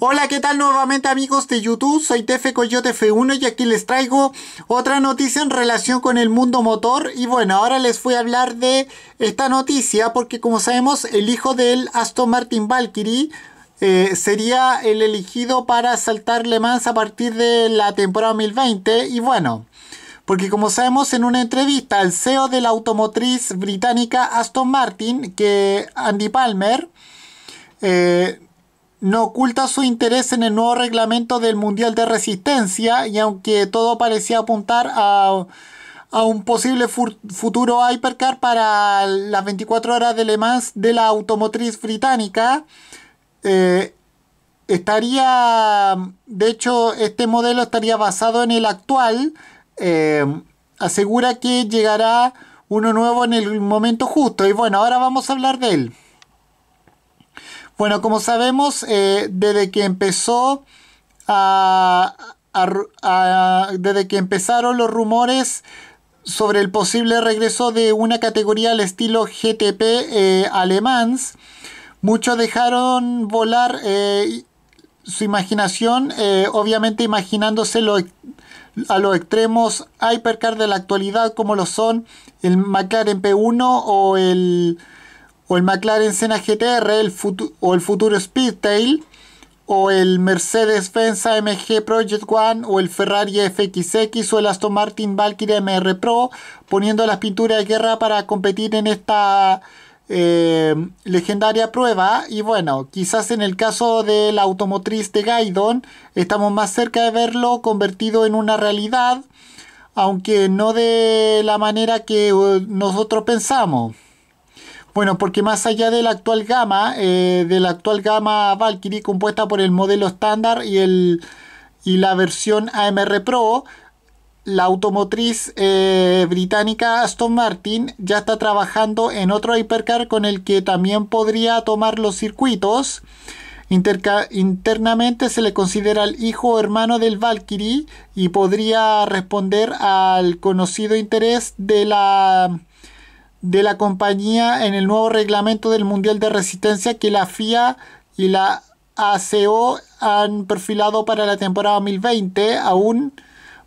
Hola, ¿qué tal nuevamente amigos de YouTube? Soy Tefe Coyote F1 y aquí les traigo otra noticia en relación con el mundo motor. Y bueno, ahora les voy a hablar de esta noticia porque como sabemos el hijo del Aston Martin Valkyrie eh, sería el elegido para saltar Le Mans a partir de la temporada 2020 y bueno... Porque como sabemos en una entrevista al CEO de la automotriz británica Aston Martin, que Andy Palmer, eh, no oculta su interés en el nuevo reglamento del Mundial de Resistencia y aunque todo parecía apuntar a, un posible futuro Hypercar para las 24 horas de Le Mans de la automotriz británica, eh, estaría, de hecho, este modelo estaría basado en el actual, eh, asegura que llegará uno nuevo en el momento justo y bueno, ahora vamos a hablar de él. Bueno, como sabemos, eh, desde que empezó desde que empezaron los rumores sobre el posible regreso de una categoría al estilo GTP eh, alemán, muchos dejaron volar eh, su imaginación, eh, obviamente imaginándose a los extremos hypercar de la actualidad como lo son el McLaren P1 o el o el McLaren Senna GTR el o el futuro Speedtail o el Mercedes-Benz AMG Project One o el Ferrari FXX o el Aston Martin Valkyrie MR Pro poniendo las pinturas de guerra para competir en esta eh, legendaria prueba y bueno, quizás en el caso de la automotriz de Gaidon estamos más cerca de verlo convertido en una realidad aunque no de la manera que eh, nosotros pensamos. Bueno, porque más allá de la actual gama, eh, de la actual gama Valkyrie compuesta por el modelo estándar y, la versión AMR Pro, la automotriz eh, británica Aston Martin ya está trabajando en otro hipercar con el que también podría tomar los circuitos. internamente se le considera el hijo o hermano del Valkyrie y podría responder al conocido interés de la de la compañía en el nuevo reglamento del Mundial de Resistencia que la FIA y la ACO han perfilado para la temporada 2020, aún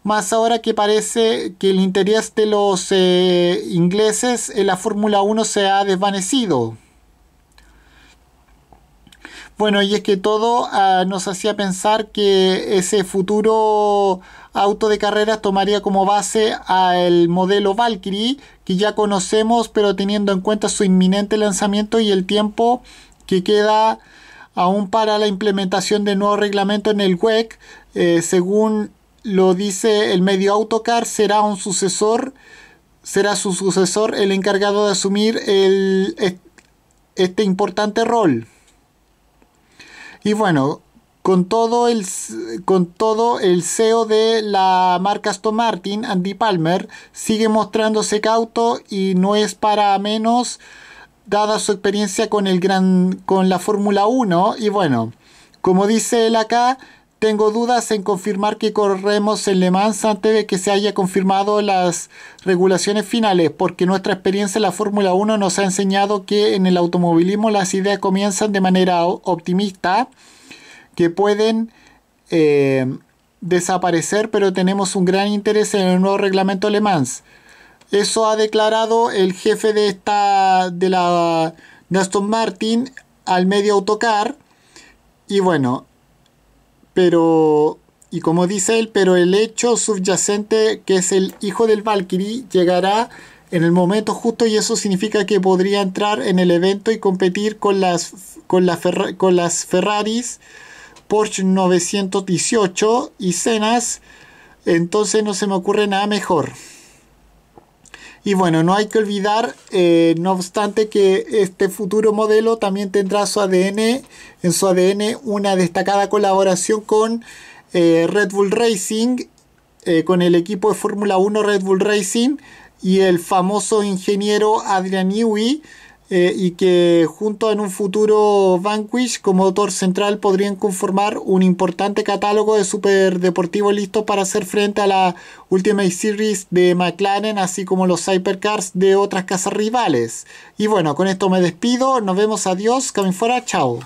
más ahora que parece que el interés de los eh, ingleses en la Fórmula 1 se ha desvanecido. Bueno, y es que todo ah, nos hacía pensar que ese futuro auto de carreras tomaría como base al modelo Valkyrie, que ya conocemos, pero teniendo en cuenta su inminente lanzamiento y el tiempo que queda aún para la implementación del nuevo reglamento en el WEC, eh, según lo dice el medio Autocar, será un sucesor, será su sucesor el encargado de asumir este importante rol. Y bueno, con todo el, con todo el CEO de la marca Aston Martin, Andy Palmer, sigue mostrándose cauto y no es para menos dada su experiencia con, el gran, con la Fórmula 1. Y bueno, como dice él acá, tengo dudas en confirmar que corremos en Le Mans antes de que se haya confirmado las regulaciones finales, porque nuestra experiencia en la Fórmula 1 nos ha enseñado que en el automovilismo las ideas comienzan de manera optimista, que pueden eh, desaparecer, pero tenemos un gran interés en el nuevo reglamento Le Mans. Eso ha declarado el jefe de esta de la de Aston Martin al medio autocar. Y bueno, pero y como dice él, pero el hecho subyacente que es el hijo del Valkyrie llegará en el momento justo y eso significa que podría entrar en el evento y competir con las, con con las Ferraris Porsche 918 y Cenas. Entonces no se me ocurre nada mejor. Y bueno, no hay que olvidar, eh, no obstante, que este futuro modelo también tendrá su ADN, en su ADN una destacada colaboración con eh, Red Bull Racing, eh, con el equipo de Fórmula 1 Red Bull Racing y el famoso ingeniero Adrian Newey eh, y que junto en un futuro Vanquish como motor central podrían conformar un importante catálogo de superdeportivos listos para hacer frente a la Ultimate Series de McLaren, así como los Hypercars de otras casas rivales. Y bueno, con esto me despido, nos vemos, adiós, camin fuera, chao.